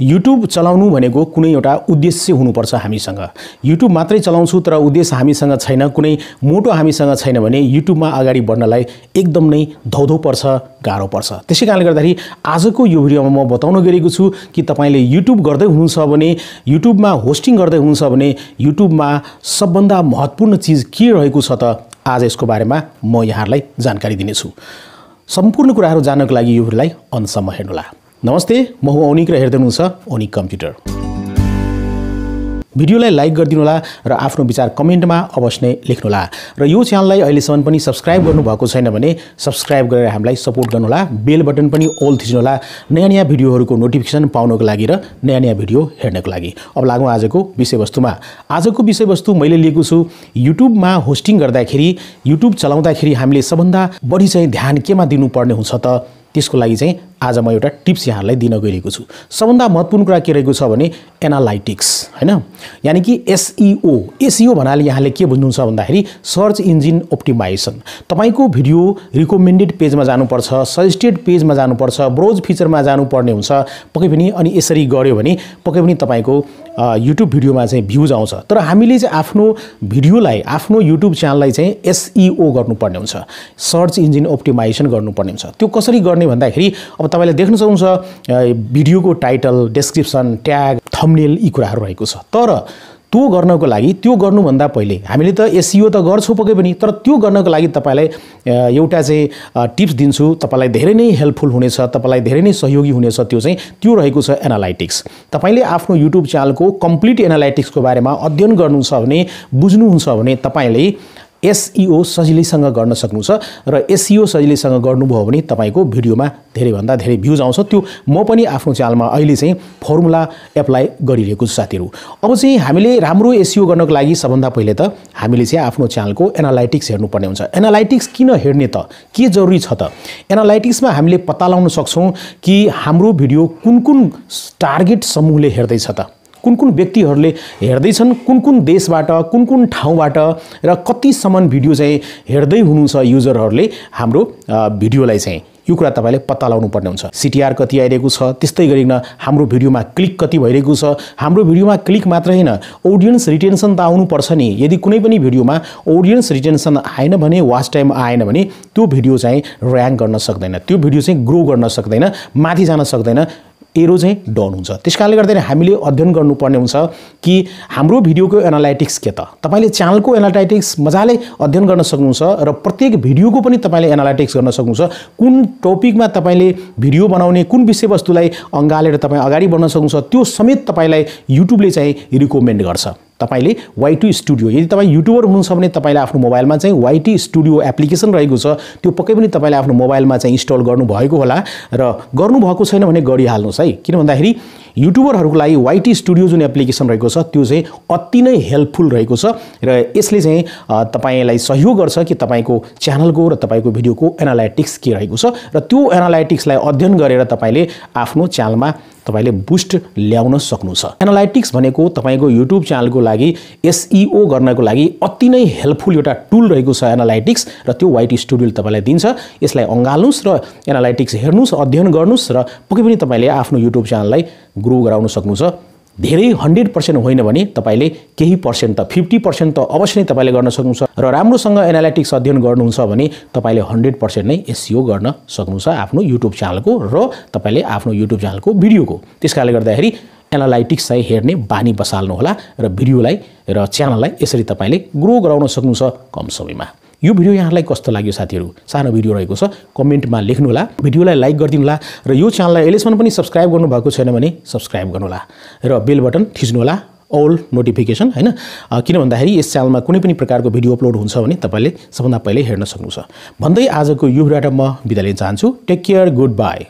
YouTube चलाउनु भनेको कुनै एउटा उद्देश्य हुनुपर्छ हामीसँग युट्युब मात्रै चलाउँछु तर उद्देश्य हामीसँग छैन कुनै मोटो हामीसँग छैन भने युट्युबमा अगाडि बढ्नलाई एकदम नै धौधौ पर्छ गाह्रो पर्छ त्यसै कारणले गर्दाखेरि आजको यो भिडियोमा म बताउन गरेको छु कि तपाईँले युट्युब गर्दै हुनुहुन्छ भने युट्युबमा होस्टिङ गर्दै हुनुहुन्छ भने युट्युबमा सबभन्दा महत्त्वपूर्ण चिज के रहेको छ त आज यसको बारेमा म यहाँहरूलाई जानकारी दिनेछु सम्पूर्ण कुराहरू जान्नको लागि यो भिडियोलाई अन्तसम्म हेर्नुहोला नमस्ते म हो ओनिक र हेर्दै हुनुहुन्छ ओनिक कम्प्युटर भिडियोलाई लाइक गरिदिनुहोला र आफ्नो विचार कमेन्टमा अवश्य नै लेख्नुहोला र यो च्यानललाई अहिलेसम्म पनि सब्सक्राइब गर्नुभएको छैन भने सब्सक्राइब गरेर हामीलाई सपोर्ट गर्नुहोला बेल बटन पनि ओल थिच्नुहोला नयाँ नयाँ भिडियोहरूको नोटिफिकेसन पाउनको लागि र नयाँ नयाँ भिडियो हेर्नको लागि अब लागौँ आजको विषयवस्तुमा आजको विषयवस्तु मैले लिएको छु युट्युबमा होस्टिङ गर्दाखेरि युट्युब चलाउँदाखेरि हामीले सबभन्दा बढी चाहिँ ध्यान केमा दिनुपर्ने हुन्छ त त्यसको लागि चाहिँ आज म एउटा टिप्स यहाँहरूलाई दिन गइरहेको छु सबभन्दा महत्त्वपूर्ण कुरा के रहेको छ भने एनालाइटिक्स होइन यानि कि एसइओ एसइओ e e भन्नाले यहाँले के बुझ्नुहुन्छ भन्दाखेरि सर्च इन्जिन अप्टिमाइजेसन तपाईँको भिडियो रिकमेन्डेड पेजमा जानुपर्छ सजेस्टेड पेजमा जानुपर्छ ब्रोज फिचरमा जानुपर्ने हुन्छ पक्कै पनि अनि यसरी गऱ्यो भने पक्कै पनि तपाईँको युट्युब भिडियोमा चाहिँ भ्युज आउँछ तर हामीले चाहिँ आफ्नो भिडियोलाई आफ्नो युट्युब च्यानललाई चाहिँ एसइओ e गर्नुपर्ने हुन्छ सर्च इन्जिन अप्टिमाइजेसन गर्नुपर्ने हुन्छ त्यो कसरी गर्ने भन्दाखेरि अब तपाईँले देख्न सक्नुहुन्छ भिडियोको टाइटल डेस्क्रिप्सन ट्याग थम्नेल यी कुराहरू रहेको छ तर त्यो गर्नको लागि त्यो गर्नुभन्दा पहिले हामीले त एसिओ e त गर्छौँ पक्कै पनि तर त्यो गर्नको लागि तपाईँलाई एउटा चाहिँ टिप्स दिन्छु तपाईँलाई धेरै नै हेल्पफुल हुनेछ तपाईँलाई धेरै नै सहयोगी हुनेछ त्यो चाहिँ त्यो रहेको छ एनालाइटिक्स तपाईँले आफ्नो युट्युब च्यानलको कम्प्लिट एनालाइटिक्सको बारेमा अध्ययन गर्नुहुन्छ भने बुझ्नुहुन्छ भने तपाईँले एसइओ सजिलैसँग गर्न सक्नु छ र एसइओ सजिलैसँग गर्नुभयो भने तपाईँको भिडियोमा धेरैभन्दा धेरै भ्युज आउँछ त्यो म पनि आफ्नो च्यानलमा अहिले चाहिँ फर्मुला एप्लाई गरिरहेको छु साथीहरू अब चाहिँ हामीले राम्रो एसइओ गर्नको लागि सबभन्दा पहिले त हामीले चाहिँ आफ्नो च्यानलको एनालाइटिक्स हेर्नुपर्ने हुन्छ एनालाइटिक्स किन हेर्ने त के जरुरी छ त एनालाइटिक्समा हामीले पत्ता लगाउन सक्छौँ कि हाम्रो भिडियो कुन कुन टार्गेट समूहले हेर्दैछ त कुन कुन व्यक्तिहरूले हेर्दैछन् कुन कुन देशबाट कुन कुन ठाउँबाट र कतिसम्म भिडियो चाहिँ हेर्दै हुनुहुन्छ युजरहरूले हाम्रो भिडियोलाई चाहिँ यो कुरा तपाईँले पत्ता लगाउनु पर्ने हुन्छ सिटिआर कति आइरहेको छ त्यस्तै गरिकन हाम्रो भिडियोमा क्लिक कति भइरहेको छ हाम्रो भिडियोमा क्लिक मात्र होइन अडियन्स रिटेन्सन त आउनुपर्छ नि यदि कुनै पनि भिडियोमा अडियन्स रिटेन्सन आएन भने वाच टाइम आएन भने त्यो भिडियो चाहिँ ऱ्याङ्क गर्न सक्दैन त्यो भिडियो चाहिँ ग्रो गर्न सक्दैन माथि जान सक्दैन एरो चाहिँ डाउन हुन्छ त्यस कारणले गर्दाखेरि हामीले अध्ययन गर्नुपर्ने हुन्छ कि हाम्रो भिडियोको एनालाइटिक्स के त तपाईँले च्यानलको एनालाइटिक्स मजाले अध्ययन गर्न सक्नुहुन्छ र प्रत्येक भिडियोको पनि तपाईँले एनालाइटिक्स गर्न सक्नुहुन्छ कुन टपिकमा तपाईँले भिडियो बनाउने कुन विषयवस्तुलाई अँगालेर तपाईँ अगाडि बढ्न सक्नुहुन्छ त्यो समेत तपाईँलाई युट्युबले चाहिँ रिकमेन्ड गर्छ तपाईँले वाइटी स्टुडियो यदि तपाईँ युट्युबर हुनुहुन्छ भने तपाईँलाई आफ्नो मोबाइलमा चाहिँ वाइटी स्टुडियो एप्लिकेसन रहेको छ त्यो पक्कै पनि तपाईँले आफ्नो मोबाइलमा चाहिँ इन्स्टल गर्नुभएको होला र गर्नुभएको छैन भने गरिहाल्नुहोस् है किन भन्दाखेरि युट्युबरहरूको लागि वाइटी स्टुडियो जुन एप्लिकेसन रहेको छ त्यो चाहिँ अति नै हेल्पफुल रहेको छ र यसले चाहिँ तपाईँलाई सहयोग गर्छ कि तपाईँको च्यानलको र तपाईँको भिडियोको एनालाइटिक्स के रहेको छ र त्यो एनालाइटिक्सलाई अध्ययन गरेर तपाईँले आफ्नो च्यानलमा तपाईँले बुस्ट ल्याउन सक्नु छ एनालाइटिक्स भनेको तपाईँको युट्युब च्यानलको लागि एसइओ गर्नको लागि अति नै हेल्पफुल एउटा टुल रहेको छ एनालाइटिक्स र त्यो वाइटी स्टुडियोले तपाईँलाई दिन्छ यसलाई अँगाल्नुहोस् र एनालाइटिक्स हेर्नुहोस् अध्ययन गर्नुहोस् र पक्कै पनि तपाईँले आफ्नो युट्युब च्यानललाई ग्रो गराउन सक्नुहुन्छ धेरै हन्ड्रेड पर्सेन्ट होइन भने तपाईँले केही पर्सेन्ट त फिफ्टी पर्सेन्ट त अवश्य नै तपाईँले गर्न सक्नुहुन्छ र राम्रोसँग एनालिटिक्स अध्ययन गर्नुहुन्छ भने तपाईँले हन्ड्रेड पर्सेन्ट नै एसिओ गर्न सक्नुहुन्छ आफ्नो युट्युब च्यानलको र तपाईँले आफ्नो युट्युब च्यानलको भिडियोको त्यस कारणले गर्दाखेरि एनालाइटिक्स चाहिँ हेर्ने बानी बसाल्नु होला र भिडियोलाई र च्यानललाई यसरी तपाईँले ग्रो गराउन सक्नुहुन्छ कम समयमा यो भिडियो यहाँलाई कस्तो लाग्यो साथीहरू सानो भिडियो रहेको छ कमेन्टमा लेख्नुहोला भिडियोलाई लाइक गरिदिनुहोला र यो च्यानललाई अहिलेसम्म पनि सब्सक्राइब गर्नुभएको छैन भने सब्सक्राइब गर्नुहोला र बेल बटन थिच्नुहोला अल नोटिफिकेसन होइन किन भन्दाखेरि यस च्यानलमा कुनै पनि प्रकारको भिडियो अपलोड हुन्छ भने तपाईँले सबभन्दा पहिले हेर्न सक्नुहुन्छ भन्दै आजको यो म बिदा लिन चाहन्छु टेक केयर गुड बाई